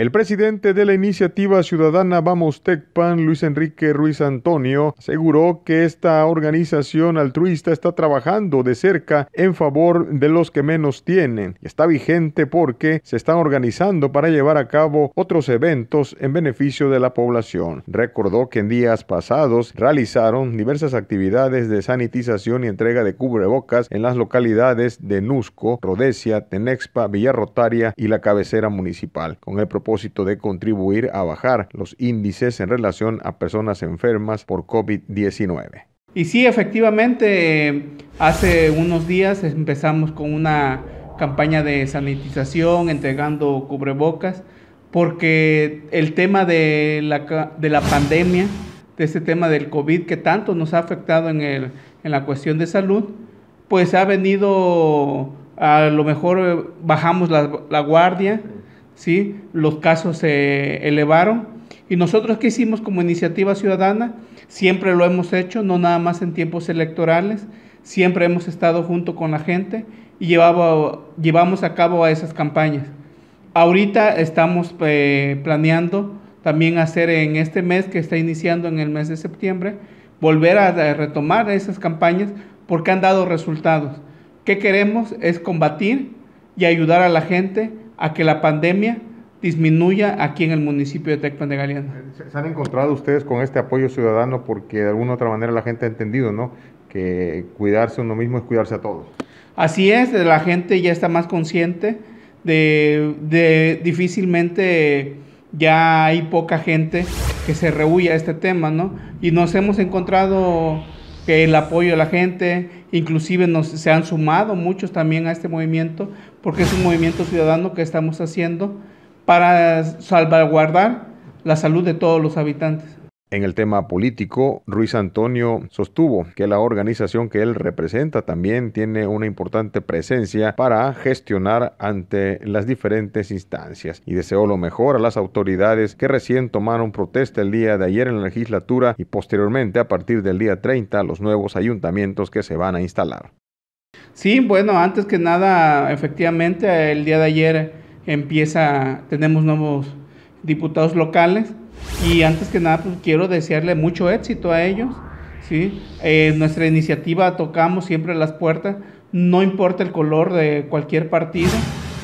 El presidente de la iniciativa ciudadana Vamos Tecpan, Luis Enrique Ruiz Antonio, aseguró que esta organización altruista está trabajando de cerca en favor de los que menos tienen está vigente porque se están organizando para llevar a cabo otros eventos en beneficio de la población. Recordó que en días pasados realizaron diversas actividades de sanitización y entrega de cubrebocas en las localidades de Nusco, Rodesia, Tenexpa, Villarrotaria y la cabecera municipal, con el de contribuir a bajar los índices en relación a personas enfermas por COVID-19. Y sí, efectivamente, hace unos días empezamos con una campaña de sanitización, entregando cubrebocas, porque el tema de la, de la pandemia, de este tema del COVID que tanto nos ha afectado en, la cuestión de salud, pues ha venido, a lo mejor eh, bajamos la, la guardia, los casos se elevaron. Y nosotros que hicimos como iniciativa ciudadana, siempre lo hemos hecho, no nada más en tiempos electorales, siempre hemos estado junto con la gente y llevamos a cabo a esas campañas. Ahorita estamos eh, planeando también hacer en este mes que está iniciando en el mes de septiembre, volver a retomar esas campañas porque han dado resultados. ¿Qué queremos? Es combatir y ayudar a la gente a que la pandemia disminuya aquí en el municipio de Tecpan de Galeana. Eh, ¿Se han encontrado ustedes con este apoyo ciudadano porque de alguna otra manera la gente ha entendido, ¿no? Que cuidarse uno mismo es cuidarse a todos. Así es, la gente ya está más consciente de, difícilmente ya hay poca gente que se rehúye a este tema, ¿no? Y nos hemos encontrado que el apoyo de la gente, inclusive nos, se han sumado muchos también a este movimiento, porque es un movimiento ciudadano que estamos haciendo para salvaguardar la salud de todos los habitantes. En el tema político, Ruiz Antonio sostuvo que la organización que él representa también tiene una importante presencia para gestionar ante las diferentes instancias y deseó lo mejor a las autoridades que recién tomaron protesta el día de ayer en la legislatura y posteriormente a partir del día 30 los nuevos ayuntamientos que se van a instalar. Sí, bueno, antes que nada, efectivamente, el día de ayer empieza, tenemos nuevos diputados locales. Y antes que nada, pues, quiero desearle mucho éxito a ellos. ¿sí? Eh, nuestra iniciativa tocamos siempre las puertas, no importa el color de cualquier partido.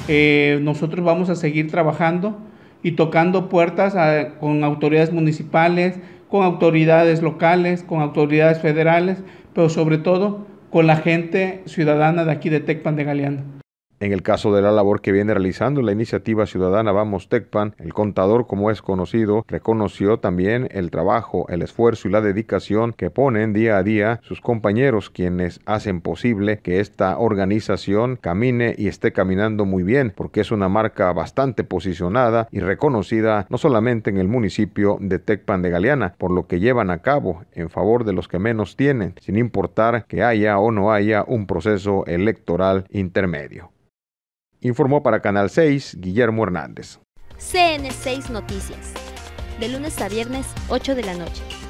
Eh, nosotros vamos a seguir trabajando y tocando puertas ah, con autoridades municipales, con autoridades locales, con autoridades federales, pero sobre todo con la gente ciudadana de aquí de Tecpan de Galeano. En el caso de la labor que viene realizando la iniciativa ciudadana Vamos Tecpan, el contador, como es conocido, reconoció también el trabajo, el esfuerzo y la dedicación que ponen día a día sus compañeros, quienes hacen posible que esta organización camine y esté caminando muy bien, porque es una marca bastante posicionada y reconocida no solamente en el municipio de Tecpan de Galeana, por lo que llevan a cabo en favor de los que menos tienen, sin importar que haya o no haya un proceso electoral intermedio. Informó para Canal 6 Guillermo Hernández. CN6 Noticias. De lunes a viernes, 8 de la noche.